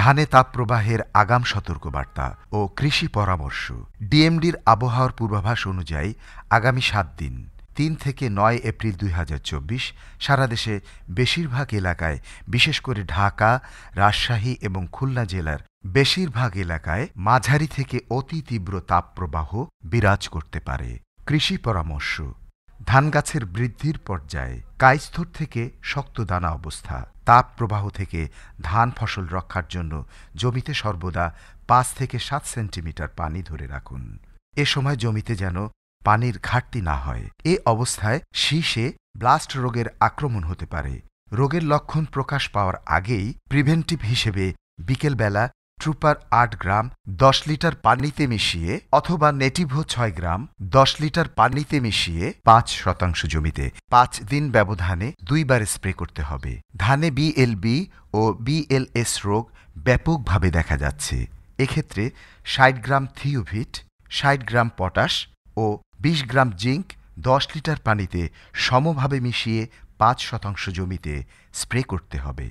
ধানে তাপপ্রবাহের আগাম সতর্কবার্তা ও কৃষি পরামর্শ ডিএমডির আবহাওয়ার পূর্বাভাস অনুযায়ী আগামী সাত দিন তিন থেকে নয় এপ্রিল দুই হাজার চব্বিশ সারা দেশে বেশিরভাগ এলাকায় বিশেষ করে ঢাকা রাজশাহী এবং খুলনা জেলার বেশিরভাগ এলাকায় মাঝারি থেকে অতি তীব্র তাপপ্রবাহ বিরাজ করতে পারে কৃষি পরামর্শ ধান গাছের বৃদ্ধির পর্যায়ে কায়স্থর থেকে শক্ত দানা অবস্থা তাপ প্রবাহ থেকে ধান ফসল রক্ষার জন্য জমিতে সর্বদা পাঁচ থেকে সাত সেন্টিমিটার পানি ধরে রাখুন এ সময় জমিতে যেন পানির ঘাটতি না হয় এ অবস্থায় শীষে ব্লাস্ট রোগের আক্রমণ হতে পারে রোগের লক্ষণ প্রকাশ পাওয়ার আগেই প্রিভেন্টিভ হিসেবে বিকেলবেলা ট্রুপার আট গ্রাম দশ লিটার পানিতে মিশিয়ে অথবা নেটিভো ছয় গ্রাম দশ লিটার পানিতে মিশিয়ে পাঁচ শতাংশ জমিতে পাঁচ দিন ব্যবধানে দুইবার স্প্রে করতে হবে ধানে বিএলবি ও বিএলএস রোগ ব্যাপকভাবে দেখা যাচ্ছে এক্ষেত্রে ষাট গ্রাম থিওভিট ষাট গ্রাম পটাশ ও বিশ গ্রাম জিঙ্ক দশ লিটার পানিতে সমভাবে মিশিয়ে পাঁচ শতাংশ জমিতে স্প্রে করতে হবে